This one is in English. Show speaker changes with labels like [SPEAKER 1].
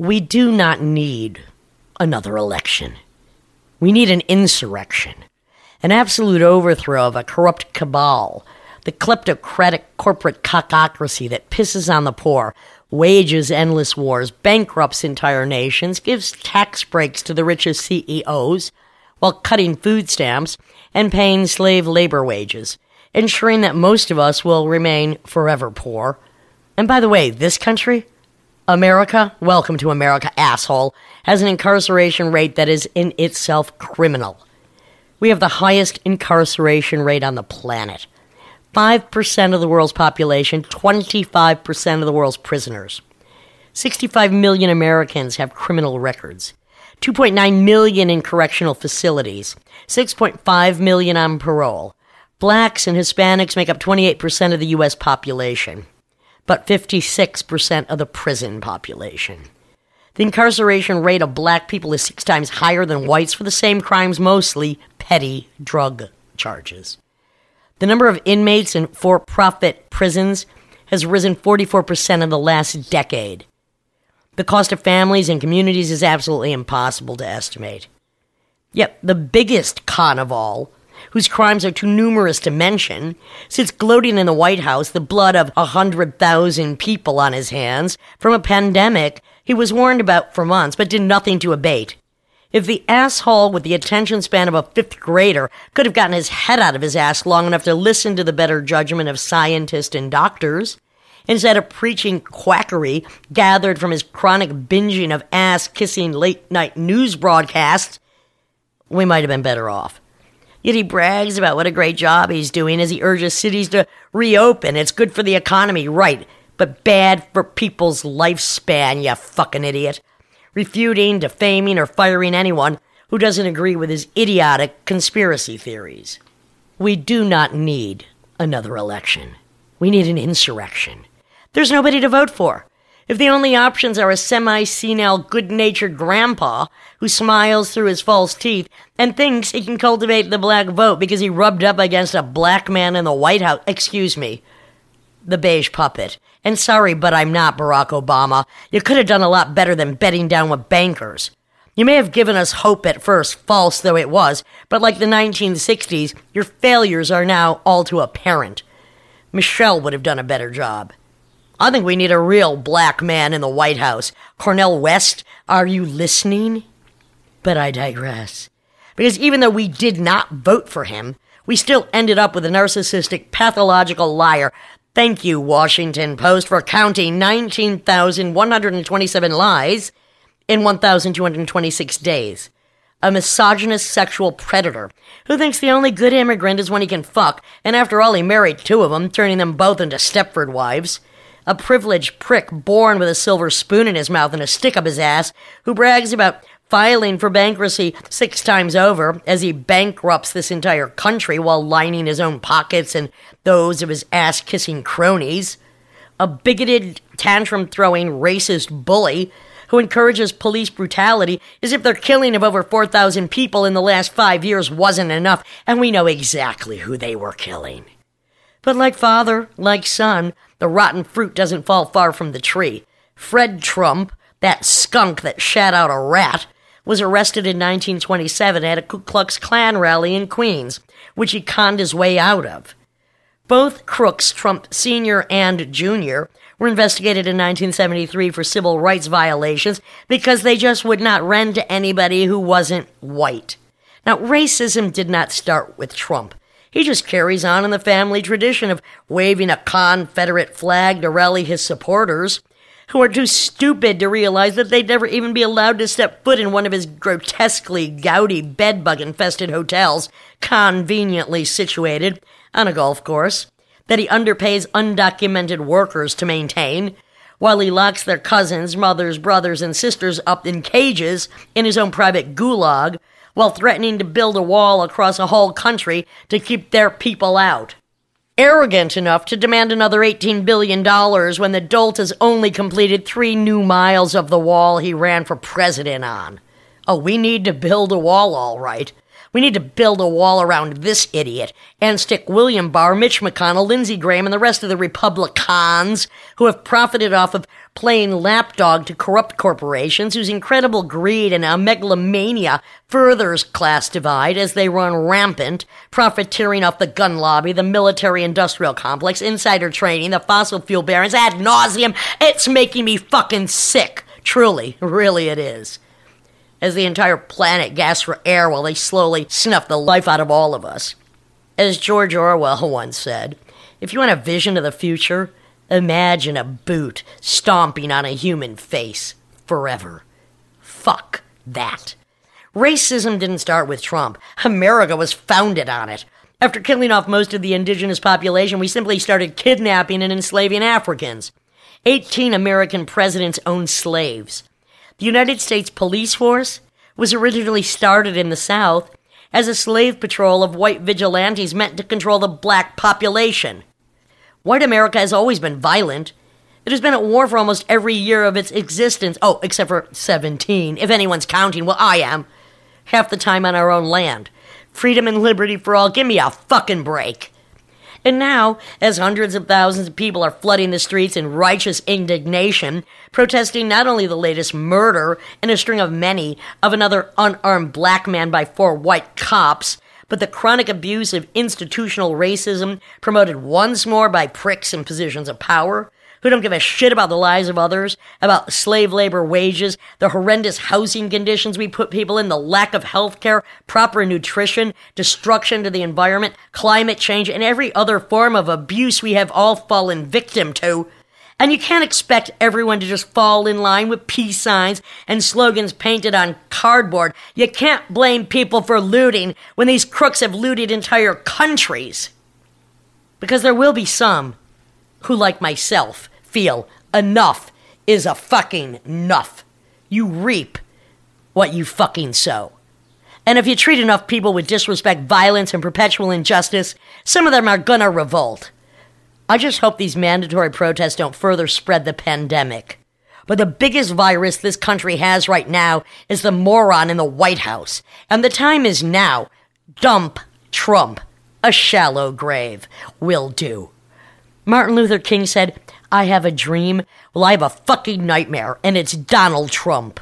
[SPEAKER 1] we do not need another election. We need an insurrection, an absolute overthrow of a corrupt cabal, the kleptocratic corporate cockocracy that pisses on the poor, wages endless wars, bankrupts entire nations, gives tax breaks to the richest CEOs while cutting food stamps and paying slave labor wages, ensuring that most of us will remain forever poor. And by the way, this country, America, welcome to America, asshole, has an incarceration rate that is in itself criminal. We have the highest incarceration rate on the planet. 5% of the world's population, 25% of the world's prisoners. 65 million Americans have criminal records. 2.9 million in correctional facilities, 6.5 million on parole. Blacks and Hispanics make up 28% of the U.S. population but 56% of the prison population. The incarceration rate of black people is six times higher than whites for the same crimes, mostly petty drug charges. The number of inmates in for profit prisons has risen 44% in the last decade. The cost of families and communities is absolutely impossible to estimate. Yet, the biggest con of all whose crimes are too numerous to mention, sits gloating in the White House, the blood of a 100,000 people on his hands, from a pandemic he was warned about for months but did nothing to abate. If the asshole with the attention span of a fifth grader could have gotten his head out of his ass long enough to listen to the better judgment of scientists and doctors, instead of preaching quackery gathered from his chronic binging of ass kissing late night news broadcasts, we might have been better off. Yet he brags about what a great job he's doing as he urges cities to reopen. It's good for the economy, right, but bad for people's lifespan, you fucking idiot. Refuting, defaming, or firing anyone who doesn't agree with his idiotic conspiracy theories. We do not need another election. We need an insurrection. There's nobody to vote for. If the only options are a semi-senile, good-natured grandpa who smiles through his false teeth and thinks he can cultivate the black vote because he rubbed up against a black man in the White House, excuse me, the beige puppet. And sorry, but I'm not Barack Obama. You could have done a lot better than betting down with bankers. You may have given us hope at first, false though it was, but like the 1960s, your failures are now all too apparent. Michelle would have done a better job. I think we need a real black man in the White House. Cornell West, are you listening? But I digress. Because even though we did not vote for him, we still ended up with a narcissistic, pathological liar. Thank you, Washington Post, for counting 19,127 lies in 1,226 days. A misogynist sexual predator who thinks the only good immigrant is when he can fuck, and after all, he married two of them, turning them both into Stepford wives a privileged prick born with a silver spoon in his mouth and a stick up his ass, who brags about filing for bankruptcy six times over as he bankrupts this entire country while lining his own pockets and those of his ass kissing cronies. A bigoted, tantrum throwing, racist bully who encourages police brutality as if their killing of over 4,000 people in the last five years wasn't enough, and we know exactly who they were killing. But like father, like son, the rotten fruit doesn't fall far from the tree. Fred Trump, that skunk that shat out a rat, was arrested in 1927 at a Ku Klux Klan rally in Queens, which he conned his way out of. Both crooks, Trump Sr. and Jr., were investigated in 1973 for civil rights violations because they just would not rend to anybody who wasn't white. Now, racism did not start with Trump. He just carries on in the family tradition of waving a Confederate flag to rally his supporters, who are too stupid to realize that they'd never even be allowed to step foot in one of his grotesquely gouty bedbug infested hotels, conveniently situated on a golf course, that he underpays undocumented workers to maintain, while he locks their cousins, mothers, brothers, and sisters up in cages in his own private gulag while threatening to build a wall across a whole country to keep their people out. Arrogant enough to demand another $18 billion when the dolt has only completed three new miles of the wall he ran for president on. Oh, we need to build a wall, all right. We need to build a wall around this idiot and stick William Barr, Mitch McConnell, Lindsey Graham, and the rest of the Republicans who have profited off of playing lapdog to corrupt corporations whose incredible greed and megalomania furthers class divide as they run rampant, profiteering off the gun lobby, the military industrial complex, insider trading, the fossil fuel barons ad nauseum. It's making me fucking sick. Truly, really it is. As the entire planet gasps for air while they slowly snuff the life out of all of us. As George Orwell once said, if you want a vision of the future, Imagine a boot stomping on a human face forever. Fuck that. Racism didn't start with Trump. America was founded on it. After killing off most of the indigenous population, we simply started kidnapping and enslaving Africans. 18 American presidents owned slaves. The United States Police Force was originally started in the South as a slave patrol of white vigilantes meant to control the black population. White America has always been violent. It has been at war for almost every year of its existence. Oh, except for 17, if anyone's counting. Well, I am. Half the time on our own land. Freedom and liberty for all. Give me a fucking break. And now, as hundreds of thousands of people are flooding the streets in righteous indignation, protesting not only the latest murder and a string of many of another unarmed black man by four white cops, but the chronic abuse of institutional racism promoted once more by pricks in positions of power who don't give a shit about the lives of others, about slave labor wages, the horrendous housing conditions we put people in, the lack of health care, proper nutrition, destruction to the environment, climate change, and every other form of abuse we have all fallen victim to and you can't expect everyone to just fall in line with peace signs and slogans painted on cardboard. You can't blame people for looting when these crooks have looted entire countries. Because there will be some who, like myself, feel enough is a fucking nuff. You reap what you fucking sow. And if you treat enough people with disrespect, violence, and perpetual injustice, some of them are gonna revolt. I just hope these mandatory protests don't further spread the pandemic. But the biggest virus this country has right now is the moron in the White House. And the time is now. Dump Trump. A shallow grave will do. Martin Luther King said, I have a dream. Well, I have a fucking nightmare, and it's Donald Trump.